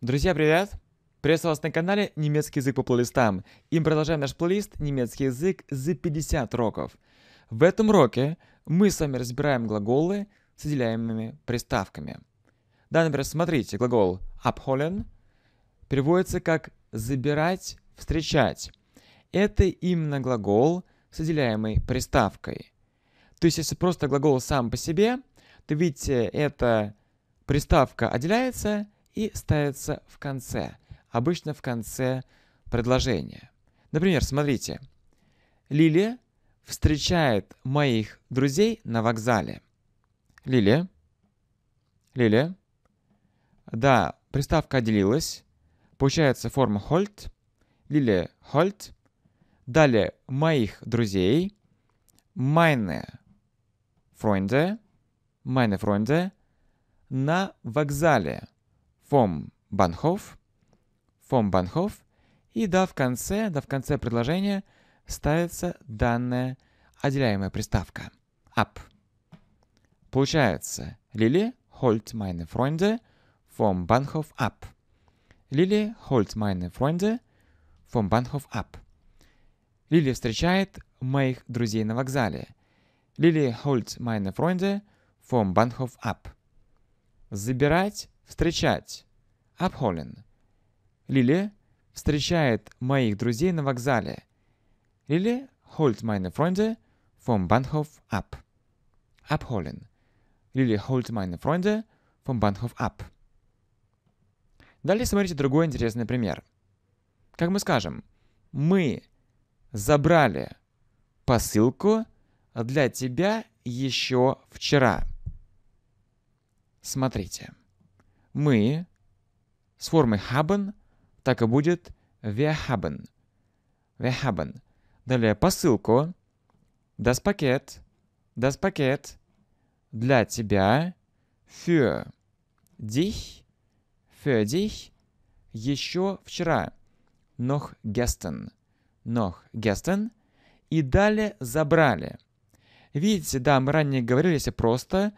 Друзья, привет! Приветствую вас на канале «Немецкий язык по плейлистам» и мы продолжаем наш плейлист «Немецкий язык за 50 уроков». В этом уроке мы с вами разбираем глаголы с отделяемыми приставками. Да, например, смотрите, глагол «abholen» переводится как «забирать», «встречать». Это именно глагол с отделяемой приставкой. То есть, если просто глагол сам по себе, то видите, эта приставка отделяется – и ставится в конце, обычно в конце предложения. Например, смотрите. Лилия встречает моих друзей на вокзале. Лилия. Лилия. Да, приставка отделилась. Получается форма «хольт». Лилия «хольт». Далее «моих друзей». «Майне freunde, «Майне freunde на вокзале. Фом Банхоф, Фом Банхоф, и да в конце, да в конце предложения ставится данная отделяемая приставка up. Получается, Лили holt meine Freunde vom Bahnhof ab. Лили holt meine Freunde vom Bahnhof ab. Лили встречает моих друзей на вокзале. Лили holt meine Freunde vom Bahnhof ab. Забирать Встречать. Abholen. Лили встречает моих друзей на вокзале. Лили holt meine Freunde vom Bahnhof ab. Abholen. Лили holt meine Freunde vom Bahnhof ab. Далее смотрите другой интересный пример. Как мы скажем, мы забрали посылку для тебя еще вчера. Смотрите мы с формы haben так и будет wir haben. Wir haben. Далее посылку. Das Paket. Das Paket. Для тебя. Für dich. Für dich. Еще вчера. Noch gestern. Noch gestern. И далее забрали. Видите, да, мы ранее говорили, если просто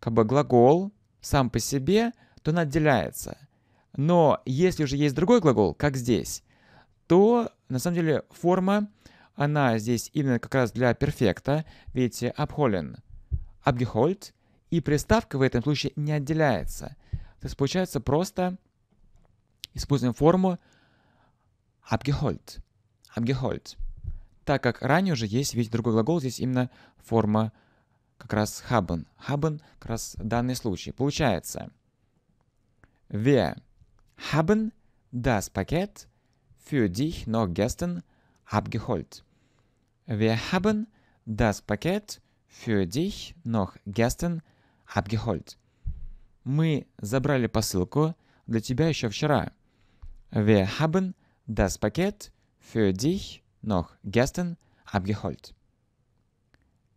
как бы глагол сам по себе – то она отделяется. Но если уже есть другой глагол, как здесь, то на самом деле форма, она здесь именно как раз для перфекта, видите, abholen, abgeholt, и приставка в этом случае не отделяется. То есть получается просто используем форму abgeholt, abgeholt. Так как ранее уже есть, видите, другой глагол, здесь именно форма как раз haben. Haben как раз данный случай. Получается, Wir haben das Paket für dich noch gestern abgeholt. Wir haben das Paket für dich noch gestern abgeholt. Мы забрали посылку для тебя еще вчера. Wir haben das Paket für dich noch gestern abgeholt.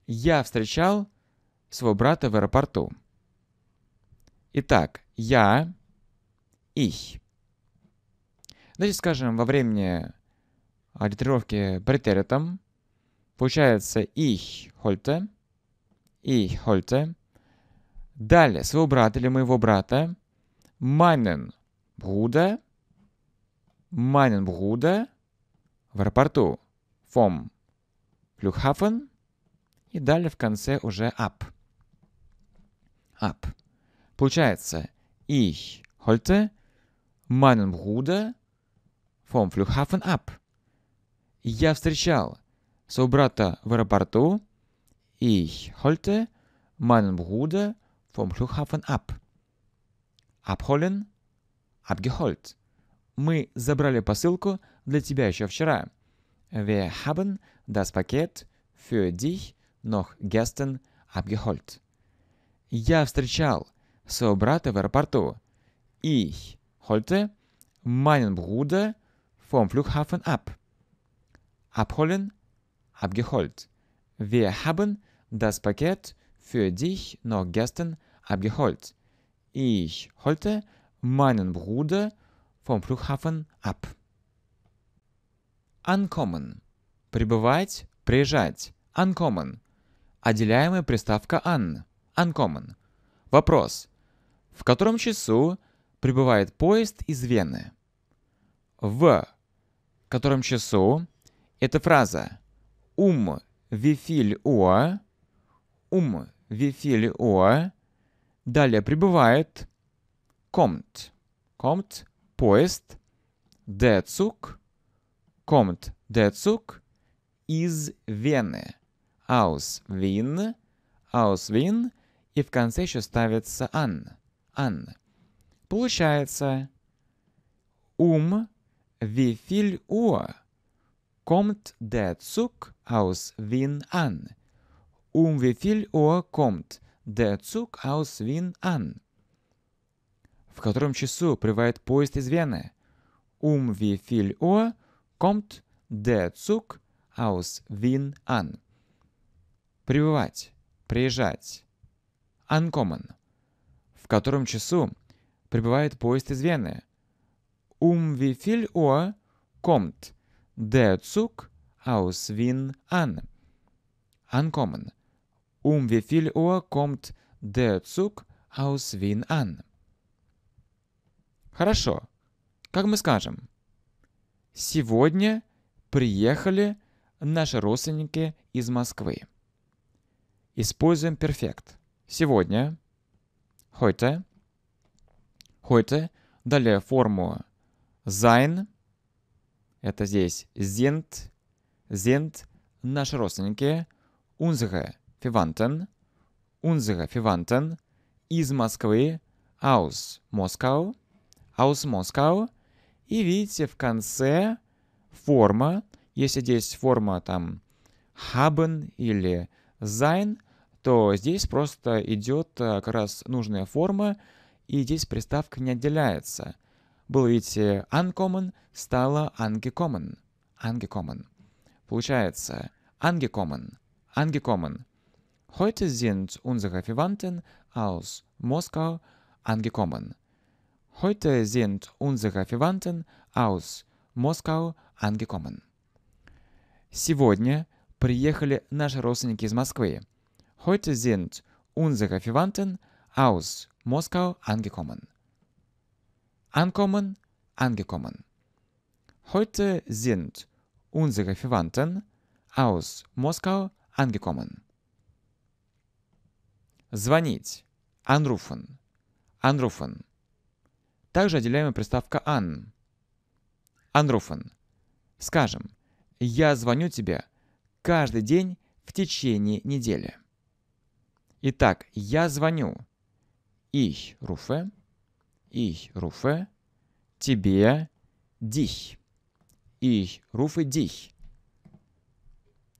Я встречал своего брата в аэропорту. Итак, я ich. Значит, скажем, во времени а, литерировки претеритом получается ich holte, ich holte. Далее, своего брата или моего брата, meinen Bruder, meinen Bruder в аэропорту vom Flughafen и далее в конце уже ab. Ab. Получается, ich holte meinen Bruder vom Flughafen ab. Я встречал собрата в аэропорту. Ich holte meinen Bruder vom Flughafen ab. Abholen, abgeholt. Мы забрали посылку для тебя еще вчера. Wir haben das Paket für dich noch gestern abgeholt. Я встречал своего брата в аэропорту. Ich holte meinen Bruder vom Flughafen ab. Abholen, abgeholt. Wir haben das Paket für dich noch gestern abgeholt. Ich holte meinen Bruder vom Flughafen ab. Ankommen. Прибывать, приезжать. Ankommen. Отделяемая приставка an. Ankommen. Вопрос. В котором часу прибывает поезд из Вены. В котором часу это фраза «ум вифиль уа», «ум вифиль уа», далее прибывает «комт», «комт», «поезд», «децук», «комт», «децук», «из Вены», аус вин, аус вин, и в конце еще ставится «ан», «ан». Получается um wie viel Uhr kommt der Zug aus Wien an? Um wie viel Uhr kommt der Zug aus Wien an? В котором часу прибывает поезд из Вены? Um wie viel Uhr kommt der Zug aus Wien an? Прибывать, приезжать. Ankommen. В котором часу прибывает поезд из Вены. Um wie viel Uhr kommt der Zug aus Wien an? Ankommen. Um wie viel Uhr kommt der Zug aus Wien an? Хорошо. Как мы скажем? Сегодня приехали наши родственники из Москвы. Используем перфект. Сегодня, heute, heute. Далее форму sein. Это здесь sind. Sind наши родственники. Unsere Verwandten. Unsere Verwandten из Москвы. Aus Moskau. Aus Moskau. И видите, в конце форма. Если здесь форма там haben или sein, то здесь просто идет э, как раз нужная форма – и здесь приставка не отделяется. Был ведь uncommon, стало uncommon. Uncommon. Получается uncommon. Uncommon. Heute sind unsere Verwandten aus Moskau angekommen. Heute sind unsere Verwandten aus Moskau angekommen. Сегодня приехали наши родственники из Москвы. Heute sind unsere Verwandten aus 모스카우 angekommen. Ankommen, angekommen. Heute sind unsere Verwandten aus Moskau angekommen. Звонить. Anrufen. Anrufen. Также отделяемая приставка an. Anrufen. Скажем, я звоню тебе каждый день в течение недели. Итак, я звоню – ich rufe, ich rufe, тебе, dich, ich rufe dich.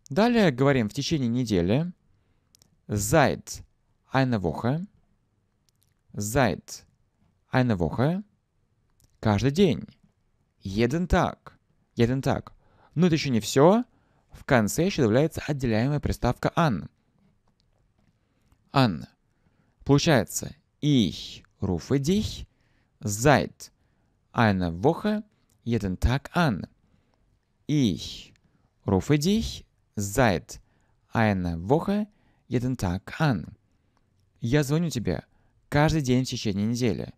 Далее говорим в течение недели, seit einer Woche, seit einer Woche, каждый день, jeden Tag, jeden Tag. Но это еще не все. В конце еще добавляется отделяемая приставка an. An. Получается, Ich rufe dich seit einer Woche jeden Tag an. Ich rufe dich seit einer Woche jeden Tag an. Я звоню тебе каждый день в течение недели.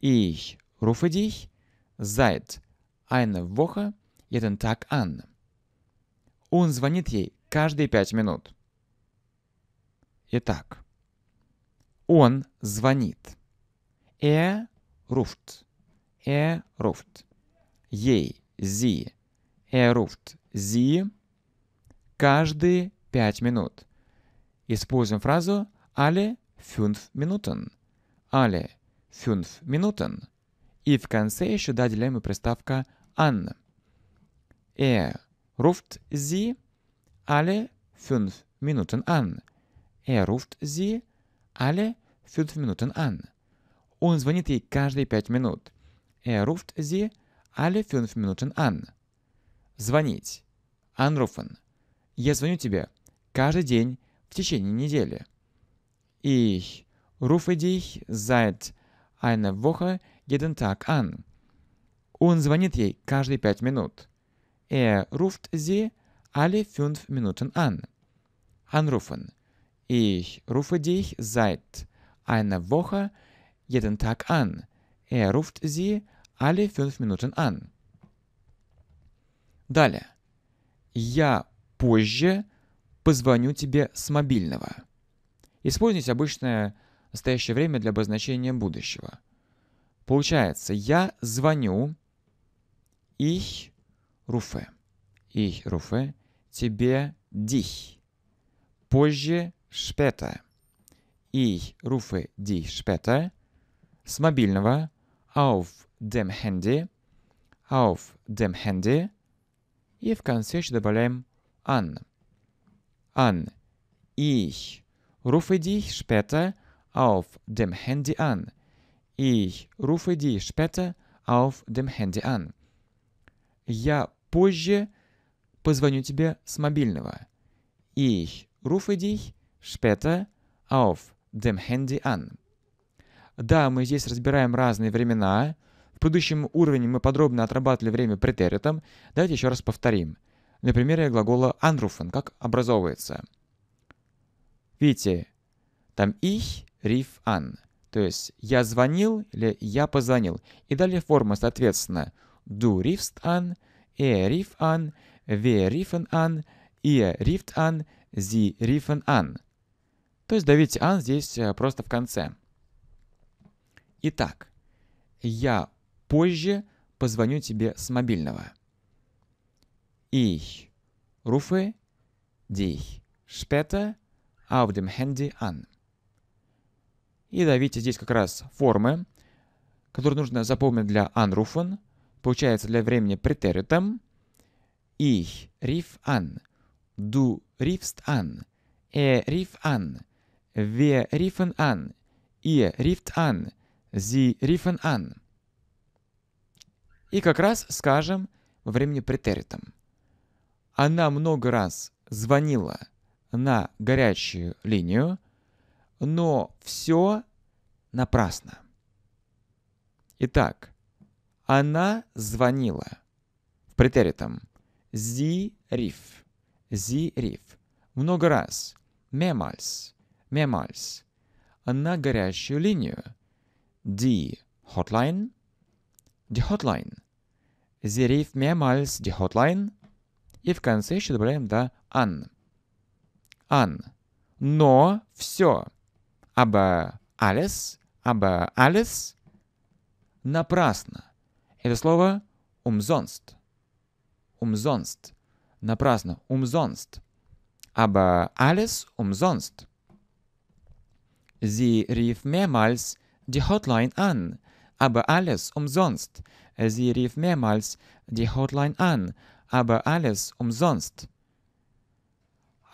Ich rufe dich seit einer Woche jeden Tag an. Он звонит ей каждые пять минут. Итак, он звонит. Er ruft. Er ruft. Ей, sie. Er ruft sie каждые пять минут. Используем фразу alle fünf Minuten. Alle fünf Minuten. И в конце еще да, приставка an. Er ruft sie alle fünf Minuten an. Er ruft sie alle 5 Minuten an. Он звонит ей каждые 5 минут. Er ruft sie alle 5 Minuten an. Звонить. Anrufen. Я звоню тебе каждый день в течение недели. Ich rufe dich seit einer Woche jeden Tag an. Он звонит ей каждые 5 минут. Er ruft sie alle 5 Minuten an. Anrufen. Ich rufe dich seit eine Woche jeden Tag an. Er ruft sie alle fünf Minuten an. Далее. Я позже позвоню тебе с мобильного. Используйте обычное настоящее время для обозначения будущего. Получается, я звоню их руфе, их руфе тебе дих Позже шпета Ich rufe dich später с мобильного auf dem Handy, auf dem Handy и в конце еще добавляем an. An. Ich rufe dich später auf dem Handy an. Ich rufe dich später auf dem Handy an. Я позже позвоню тебе с мобильного. Ich rufe dich später auf dem Handy an. Демхенди Ан. Да, мы здесь разбираем разные времена. В предыдущем уровне мы подробно отрабатывали время претеритом. Давайте еще раз повторим. На примере глагола «анруфен», как образовывается. Видите, там «их», «риф», «ан». То есть «я звонил» или «я позвонил». И далее форма, соответственно, «ду рифст ан», «э риф ан», «ве рифен ан», «ия рифт ан», «зи рифен ан». То есть давить «ан» здесь э, просто в конце. Итак, я позже позвоню тебе с мобильного. Ich rufe dich später auf dem Handy an. И давите здесь как раз формы, которые нужно запомнить для anrufen. Получается для времени претеритом. Ich rief an. Du riefst an. Er rief an wir riefen an, ihr rieft an, sie riefen an. И как раз скажем во времени претеритом. Она много раз звонила на горячую линию, но все напрасно. Итак, она звонила в претеритом. Зи риф, зи риф, Много раз. мемальс. Mehrmals. На горящую линию. Die Hotline. Die Hotline. Sie rief mehrmals die Hotline. И в конце еще добавляем «да» «an». «An». Но все. Aber alles. Aber alles. Напрасно. Это слово «умзонст». «Умзонст». Напрасно. «Умзонст». Aber alles umsonst. Sie rief mehrmals die Hotline an, aber alles umsonst. Sie rief mehrmals die Hotline an, aber alles umsonst.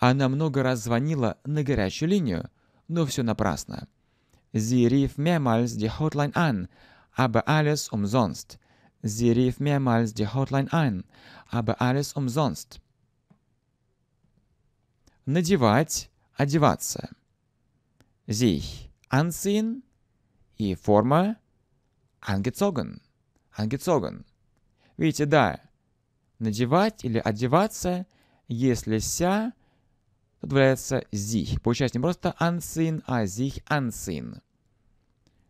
Она много раз звонила на горячую линию, но все напрасно. Sie rief mehrmals die Hotline an, aber alles umsonst. Sie rief mehrmals die Hotline an, aber alles umsonst. Надевать, одеваться. sich anziehen и форма angezogen. Angezogen. Видите, да, надевать или одеваться, если ся, тут является sich. Получается не просто anziehen, а sich anziehen.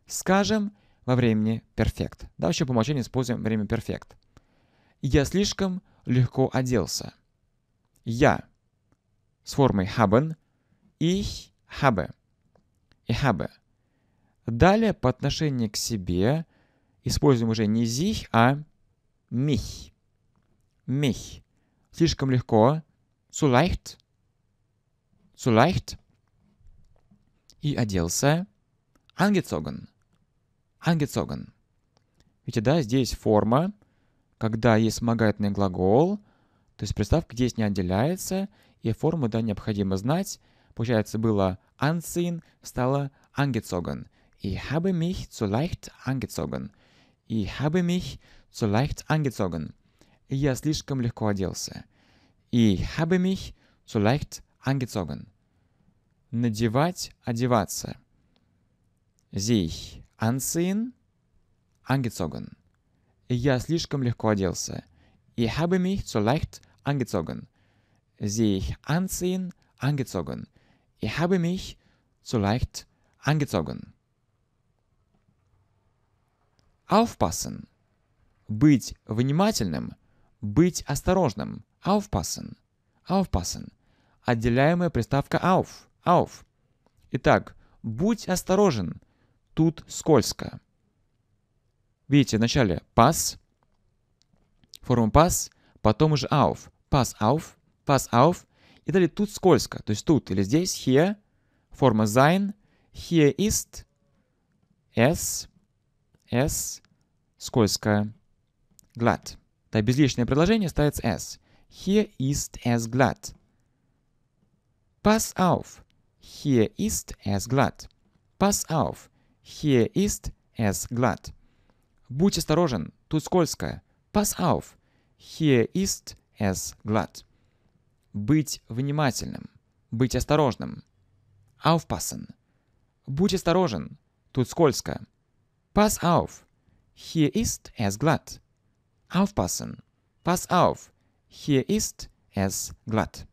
Скажем во времени перфект. Да, вообще по умолчанию используем время перфект. Я слишком легко оделся. Я с формой haben, ich habe и хабе. Далее по отношению к себе используем уже не зих, а мих. Мих. Слишком легко. Сулайхт. Сулайхт. И оделся. Ангецоган. Ангецоган. Видите, да, здесь форма, когда есть вспомогательный глагол, то есть приставка здесь не отделяется, и форму, да, необходимо знать, Получается, было anziehen стало angezogen. Ich habe mich zu leicht angezogen. Ich habe mich zu leicht angezogen. Я слишком легко оделся. Ich habe mich zu leicht angezogen. Надевать, одеваться. Sich anziehen, angezogen. Я слишком легко оделся. Ich habe mich zu leicht angezogen. Sich anziehen, angezogen. Ich habe mich so leicht angezogen. Aufpassen. Быть внимательным. Быть осторожным. Aufpassen. Aufpassen. Отделяемая приставка auf. Auf. Итак, будь осторожен. Тут скользко. Видите, вначале пас, форма пас, потом уже auf. пас auf, pass auf, и далее тут скользко, то есть тут или здесь, here, форма sein, here is s, s, скользкая, glatt. Да, безличное предложение ставится s. Here is es glatt. Pass auf, here is es glatt. Pass auf, here is es glatt. Будь осторожен, тут скользко. Pass auf, here is es glatt. Быть внимательным. Быть осторожным. Aufpassen. Будь осторожен. Тут скользко. Pass auf. Hier ist es glatt. Aufpassen. Pass auf. Hier ist es glatt.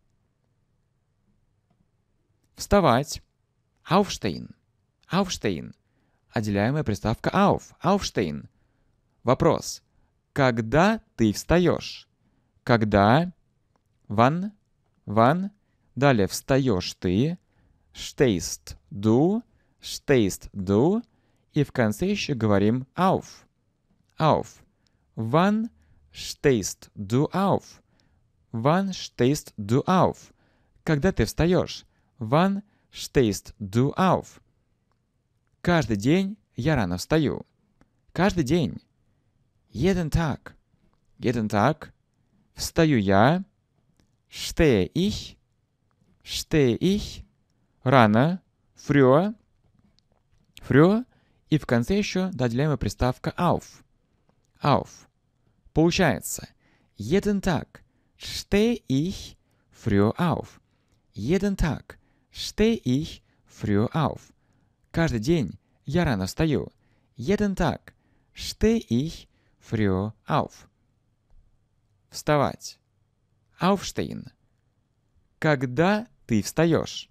Вставать. Aufstehen. Aufstehen. Отделяемая приставка auf. Aufstehen. Вопрос. Когда ты встаешь? Когда? Wann ван, далее встаешь ты, штейст ду, штейст ду, и в конце еще говорим ауф. Ауф. Ван штейст ду ауф. Ван штейст ду ауф. Когда ты встаешь? Ван штейст ду ауф. Каждый день я рано встаю. Каждый день. Jeden tag, Jeden tag, Встаю я stehe ich, stehe ich, рано, früher, früher, и в конце еще доделаемая приставка auf, auf. Получается, jeden Tag stehe ich früher auf. Jeden Tag stehe ich früher auf. Каждый день я рано встаю. Jeden Tag stehe ich früher auf. Вставать. Aufstehen. Когда ты встаешь?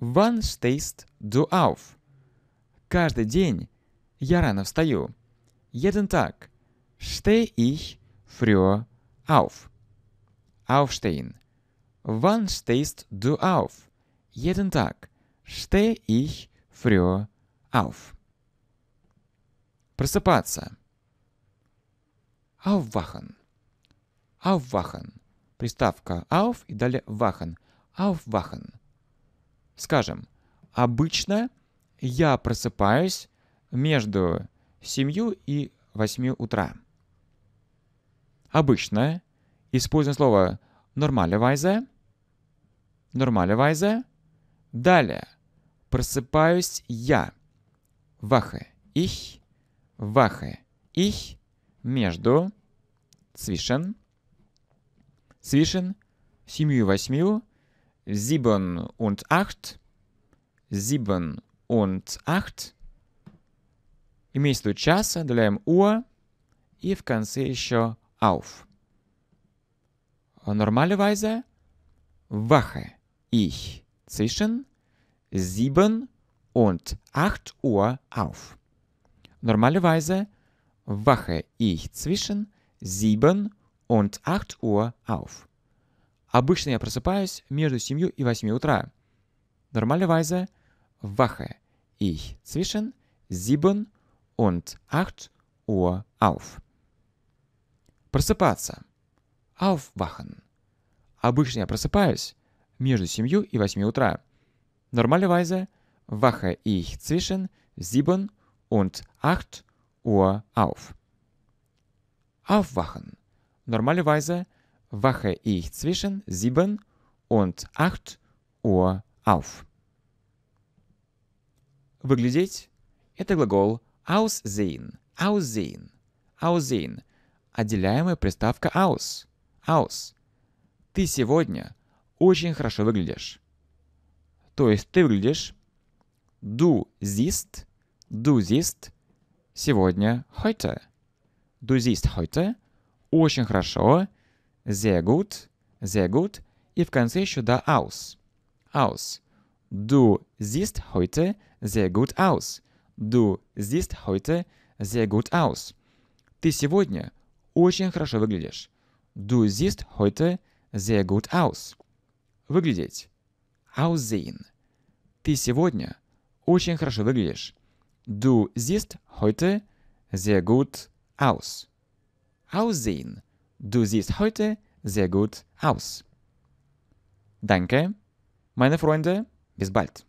Wann stehst du auf? Каждый день я рано встаю. Jeden Tag stehe ich früh auf. Aufstehen. Wann stehst du auf? Jeden Tag stehe ich früh auf. Просыпаться. Aufwachen. Aufwachen приставка auf и далее wachen. Aufwachen. Скажем, обычно я просыпаюсь между 7 и 8 утра. Обычно используем слово normalerweise, normalerweise. Далее, просыпаюсь я. вахе их вахе их между zwischen zwischen 78, 7 und 8, 7 und 8. Имеется часа, добавляем Uhr, и в конце еще «auf». Normalerweise wache ich zwischen 7 und 8 Uhr auf. Normalerweise wache ich zwischen 7 und Uhr auf. und 8 Uhr auf. Обычно я просыпаюсь между 7 и 8 утра. Normalerweise wache ich zwischen 7 und 8 Uhr auf. Просыпаться. Aufwachen. Обычно я просыпаюсь между 7 и 8 утра. Normalerweise wache ich zwischen 7 und 8 Uhr auf. Aufwachen. Normalerweise wache ich zwischen 7 und 8 Uhr auf. Выглядеть – это глагол aussehen, aussehen, aussehen, отделяемая приставка aus, aus. Ты сегодня очень хорошо выглядишь. То есть ты выглядишь du siehst, du siehst сегодня heute. Du siehst heute – очень хорошо, sehr gut, sehr gut, и в конце еще да aus. Aus. Du siehst heute sehr gut aus. Du siehst heute sehr gut aus. Ты сегодня очень хорошо выглядишь. Du siehst heute sehr gut aus. Выглядеть. Aussehen. Ты сегодня очень хорошо выглядишь. Du siehst heute sehr gut aus. aussehen. Du siehst heute sehr gut aus. Danke, meine Freunde. Bis bald.